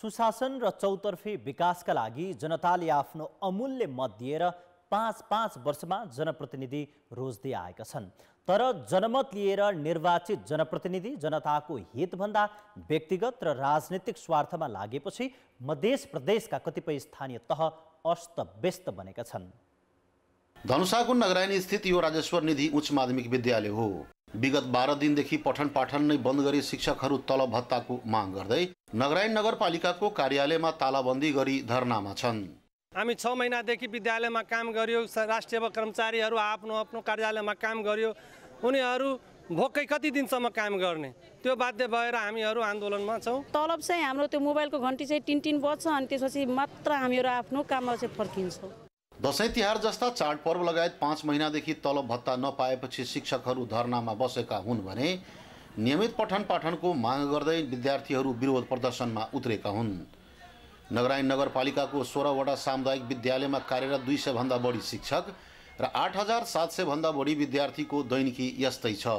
सुशासन र चौतर्फी विकासका लागि जनताले आफ्नो अमूल्य मत दिएर पाँच पाँच वर्षमा जनप्रतिनिधि रोज्दै आएका छन् तर जनमत लिएर निर्वाचित जनप्रतिनिधि जनताको हितभन्दा व्यक्तिगत र राजनीतिक स्वार्थमा लागेपछि मध्य प्रदेशका कतिपय स्थानीय तह अस्तव्यस्त बनेका छन् धनुषाको नगरानी स्थित यो राजेश्वर निधि उच्च माध्यमिक विद्यालय हो विगत बाह्र दिनदेखि पठन पाठन नै बन्द गरी शिक्षकहरू तलब भत्ताको माग गर्दै नगरायण नगरपालिकाको कार्यालयमा तालाबन्दी गरी धरनामा छन् हामी छ महिनादेखि विद्यालयमा काम गर्यो राष्ट्रिय कर्मचारीहरू आफ्नो आफ्नो कार्यालयमा काम गर्यो उनीहरू भोकै कति दिनसम्म काम गर्ने त्यो बाध्य भएर हामीहरू आन्दोलनमा छौँ तलब चाहिँ हाम्रो त्यो मोबाइलको घन्टी चाहिँ तिन तिन बज्छ अनि त्यसपछि मात्र हामीहरू आफ्नो काममा चाहिँ फर्किन्छौँ दसैँ तिहार जस्ता चाडपर्व लगायत पाँच महिनादेखि तलब भत्ता नपाएपछि शिक्षकहरू धरनामा बसेका हुन् भने नियमित पठन पाठनको माग गर्दै विद्यार्थीहरू विरोध प्रदर्शनमा उत्रेका हुन् नगरायण नगरपालिकाको सोह्रवटा सामुदायिक विद्यालयमा कार्यरत दुई सयभन्दा बढी शिक्षक र आठ हजार सात सयभन्दा बढी विद्यार्थीको दैनिकी यस्तै छ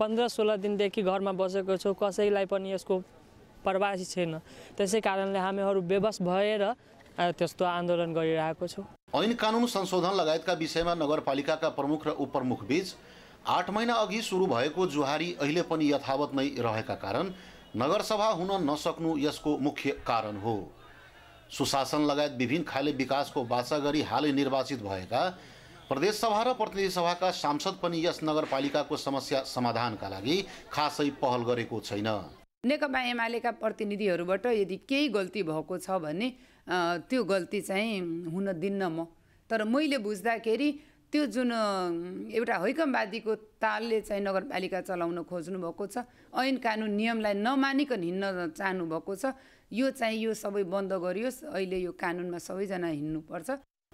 पन्ध्र सोह्र दिनदेखि घरमा बसेको छु कसैलाई पनि यसको प्रवासी छैन त्यसै कारणले हामीहरू बेबस भएर त्यस्तो आन्दोलन गरिरहेको छौँ ऐन कानुन संशोधन लगायतका विषयमा नगरपालिकाका प्रमुख र उपप्रमुख बीच आठ महिना अघि सुरु भएको जुहारी अहिले पनि यथावत नै रहेका कारण नगरसभा हुन नसक्नु यसको मुख्य कारण हो सुशासन लगायत विभिन्न खाले विकासको बाचा गरी हालै निर्वाचित भएका प्रदेशसभा र प्रतिनिधि सभाका सांसद पनि यस नगरपालिकाको समस्या समाधानका लागि खासै पहल गरेको छैन नेकपा एमालेका प्रतिनिधिहरूबाट यदि केही गल्ती भएको छ भने त्यो गल्ती चाहिँ हुन दिन्न म तर मैले बुझ्दाखेरि त्यो जुन एउटा हैकमवादीको तालले चाहिँ नगरपालिका चलाउन खोज्नु भएको छ ऐन कानुन नियमलाई नमानिकन हिँड्न भएको छ यो चाहिँ यो सबै बन्द गरियोस् अहिले यो कानुनमा सबैजना हिँड्नुपर्छ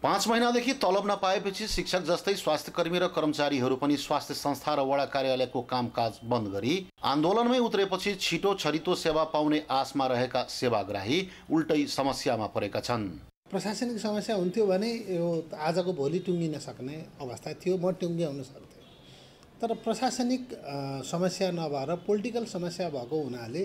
पाँच महिनादेखि तलब नपाएपछि शिक्षक जस्तै स्वास्थ्य कर्मी र कर्मचारीहरू पनि स्वास्थ्य संस्था र वडा कार्यालयको कामकाज बन्द गरी आन्दोलनमै उत्रेपछि छिटो छरितो सेवा पाउने आशमा रहेका सेवाग्राही उल्टै समस्यामा परेका छन् प्रशासनिक समस्या हुन्थ्यो भने यो आजको भोलि टुङ्गिन सक्ने अवस्था थियो म टुङ्ग्याउनु सक्थेँ तर प्रशासनिक समस्या नभएर पोलिटिकल समस्या भएको हुनाले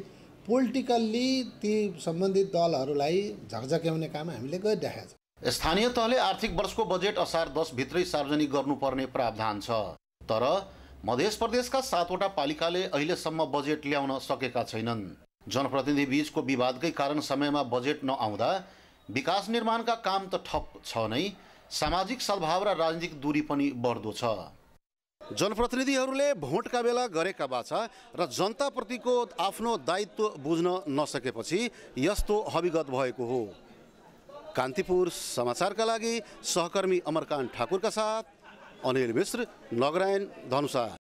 पोलिटिकल्ली ती सम्बन्धित दलहरूलाई झकझक्याउने काम हामीले गरिराखेका छौँ स्थानीय तहले आर्थिक वर्षको बजेट असार दसभित्रै सार्वजनिक गर्नुपर्ने प्रावधान छ तर मध्य प्रदेशका सातवटा पालिकाले अहिलेसम्म बजेट ल्याउन सकेका छैनन् जनप्रतिनिधि बीचको विवादकै कारण समयमा बजेट नआउँदा विकास निर्माणका काम त ठप छ नै सामाजिक सद्भाव र राजनीतिक दूरी पनि बढ्दो छ जनप्रतिनिधिहरूले भोटका बेला गरेका बाछा र जनताप्रतिको आफ्नो दायित्व बुझ्न नसकेपछि यस्तो हविगत भएको हो कान्तिपुर समाचारका लागि सहकर्मी अमरकान्त ठाकुरका साथ अनिल मिश्र नगरायन धनुषा